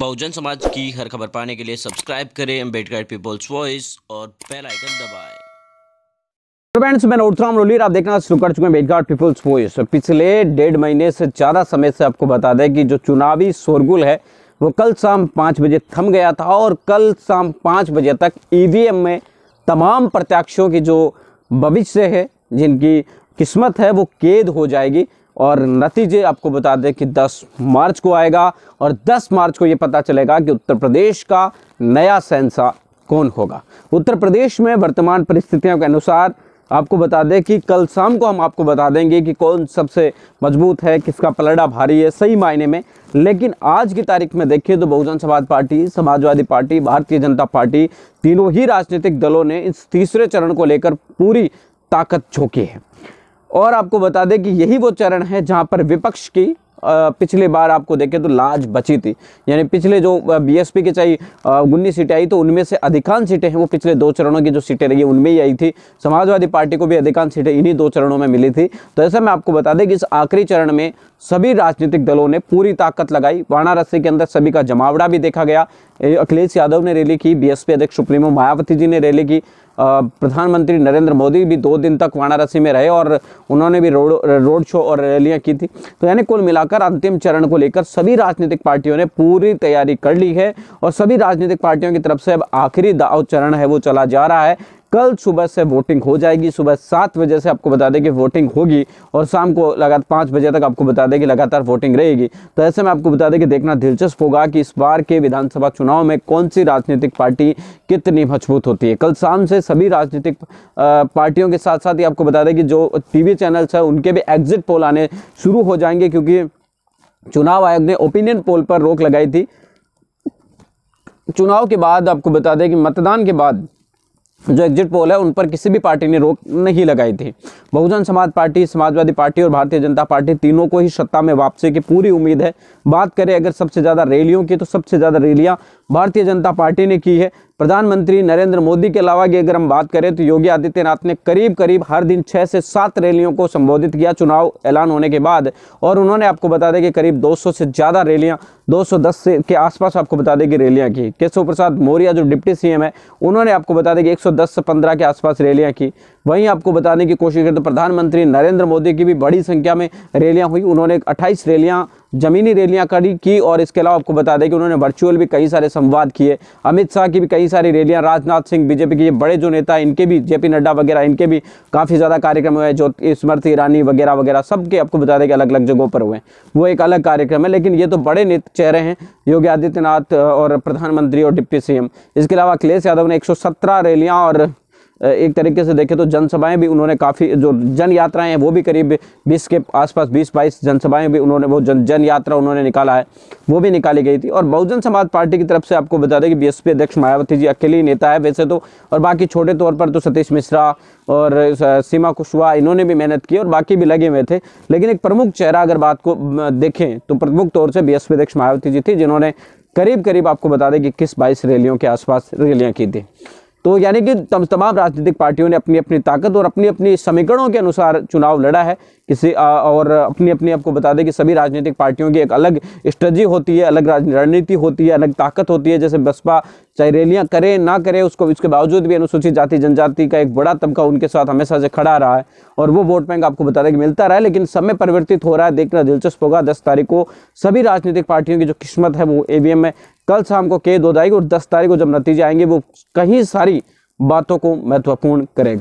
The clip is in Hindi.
बहुजन समाज की हर खबर पाने के लिए सब्सक्राइब करें अम्बेडकर पीपल्स वॉइस और बेल आइकन दबाएं तो फ्रेंड्स मैं नोटराम रोलीर आप देखना शुरू कर चुके हैं बेटगार्ड पीपल्स वॉइस तो पिछले डेढ़ महीने से ज़्यादा समय से आपको बता दें कि जो चुनावी शोरगुल है वो कल शाम पाँच बजे थम गया था और कल शाम पाँच बजे तक ईवीएम में तमाम प्रत्याशियों की जो भविष्य है जिनकी किस्मत है वो कैद हो जाएगी और नतीजे आपको बता दें कि 10 मार्च को आएगा और 10 मार्च को ये पता चलेगा कि उत्तर प्रदेश का नया सेंसा कौन होगा उत्तर प्रदेश में वर्तमान परिस्थितियों के अनुसार आपको बता दें कि कल शाम को हम आपको बता देंगे कि कौन सबसे मजबूत है किसका पलड़ा भारी है सही मायने में लेकिन आज की तारीख में देखिए तो बहुजन समाज पार्टी समाजवादी पार्टी भारतीय जनता पार्टी तीनों ही राजनीतिक दलों ने इस तीसरे चरण को लेकर पूरी ताकत झोंकी है और आपको बता दें कि यही वो चरण है जहाँ पर विपक्ष की पिछले बार आपको देखें तो लाज बची थी यानी पिछले जो बीएसपी के चाहिए उन्नीस सीटें आई तो उनमें से अधिकांश सीटें हैं वो पिछले दो चरणों की जो सीटें रही उनमें ही आई थी समाजवादी पार्टी को भी अधिकांश सीटें इन्हीं दो चरणों में मिली थी तो ऐसा मैं आपको बता दें कि इस आखिरी चरण में सभी राजनीतिक दलों ने पूरी ताकत लगाई वाराणसी के अंदर सभी का जमावड़ा भी देखा गया अखिलेश यादव ने रैली की बीएसपी अध्यक्ष सुप्रीमो मायावती जी ने रैली की प्रधानमंत्री नरेंद्र मोदी भी दो दिन तक वाराणसी में रहे और उन्होंने भी रोड रोड शो और रैलियां की थी तो यानी कुल मिलाकर अंतिम चरण को लेकर सभी राजनीतिक पार्टियों ने पूरी तैयारी कर ली है और सभी राजनीतिक पार्टियों की तरफ से अब आखिरी चरण है वो चला जा रहा है कल सुबह से वोटिंग हो जाएगी सुबह सात बजे से आपको बता दें कि वोटिंग होगी और शाम को लगातार पाँच बजे तक आपको बता दें कि लगातार वोटिंग रहेगी तो ऐसे में आपको बता दें कि देखना दिलचस्प होगा कि इस बार के विधानसभा चुनाव में कौन सी राजनीतिक पार्टी कितनी मजबूत होती है कल शाम से सभी राजनीतिक पार्टियों के साथ साथ ही आपको बता दें कि जो टीवी चैनल्स हैं उनके भी एग्जिट पोल आने शुरू हो जाएंगे क्योंकि चुनाव आयोग ने ओपिनियन पोल पर रोक लगाई थी चुनाव के बाद आपको बता दें कि मतदान के बाद जो एग्जिट पोल है उन पर किसी भी पार्टी ने रोक नहीं लगाई थी बहुजन समाज पार्टी समाजवादी पार्टी और भारतीय जनता पार्टी तीनों को ही सत्ता में वापसी की पूरी उम्मीद है बात करें अगर सबसे ज़्यादा रैलियों की तो सबसे ज़्यादा रैलियाँ भारतीय जनता पार्टी ने की है प्रधानमंत्री नरेंद्र मोदी के अलावा की अगर हम बात करें तो योगी आदित्यनाथ ने करीब करीब हर दिन छः से सात रैलियों को संबोधित किया चुनाव ऐलान होने के बाद और उन्होंने आपको बता दें कि करीब 200 से ज़्यादा रैलियां 210 से के आसपास आपको बता दें कि रैलियां की केशव प्रसाद मौर्य जो डिप्टी सी है उन्होंने आपको बता दें कि एक से पंद्रह के आसपास रैलियाँ की वहीं आपको बताने की कोशिश करें तो प्रधानमंत्री नरेंद्र मोदी की भी बड़ी संख्या में रैलियाँ हुई उन्होंने अट्ठाईस रैलियाँ ज़मीनी रैलियाँ करी की और इसके अलावा आपको बता दें कि उन्होंने वर्चुअल भी कई सारे संवाद किए अमित शाह की भी कई सारी रैलियाँ राजनाथ सिंह बीजेपी के ये बड़े जो नेता इनके भी जेपी नड्डा वगैरह इनके भी काफ़ी ज़्यादा कार्यक्रम हुए जो स्मृति ईरानी वगैरह वगैरह सबके आपको बता दें कि अलग अलग जगहों पर हुए वो एक अलग कार्यक्रम है लेकिन ये तो बड़े चेहरे हैं योगी आदित्यनाथ और प्रधानमंत्री और डिप्टी सीएम इसके अलावा अखिलेश यादव ने 117 रैलियां और एक तरीके से देखें तो जनसभाएं भी उन्होंने काफ़ी जो जन यात्राएँ हैं वो भी करीब 20 के आसपास 20-22 जनसभाएं भी उन्होंने वो जन जन यात्रा उन्होंने निकाला है वो भी निकाली गई थी और बहुजन समाज पार्टी की तरफ से आपको बता दें कि बीएसपी अध्यक्ष मायावती जी अकेले ही नेता है वैसे तो और बाकी छोटे तौर पर तो सतीश मिश्रा और सीमा कुशवाहा इन्होंने भी मेहनत की और बाकी भी लगे हुए थे लेकिन एक प्रमुख चेहरा अगर बात को देखें तो प्रमुख तौर से पी अध्यक्ष मायावती जी थी जिन्होंने करीब करीब आपको बता दें कि किस बाईस रैलियों के आसपास रैलियाँ की थी तो यानी कि तमाम राजनीतिक पार्टियों ने अपनी अपनी ताकत और अपनी अपनी समीकरणों के अनुसार चुनाव लड़ा है किसी और अपनी अपनी आपको बता दें कि सभी राजनीतिक पार्टियों की एक अलग स्ट्रेटजी होती है अलग रणनीति होती है अलग ताकत होती है जैसे बसपा चाहे रैलियाँ करे ना करे उसको इसके बावजूद भी अनुसूचित जाति जनजाति का एक बड़ा तबका उनके साथ हमेशा से खड़ा रहा है और वो वोट बैंक आपको बता दें कि मिलता रहा है लेकिन समय परिवर्तित हो रहा है देखना दिलचस्प होगा दस तारीख को सभी राजनीतिक पार्टियों की जो किस्मत है वो ईवीएम में कल शाम को के दो तारीख और दस तारीख को जब नतीजे आएंगे वो कहीं सारी बातों को महत्वपूर्ण करेगा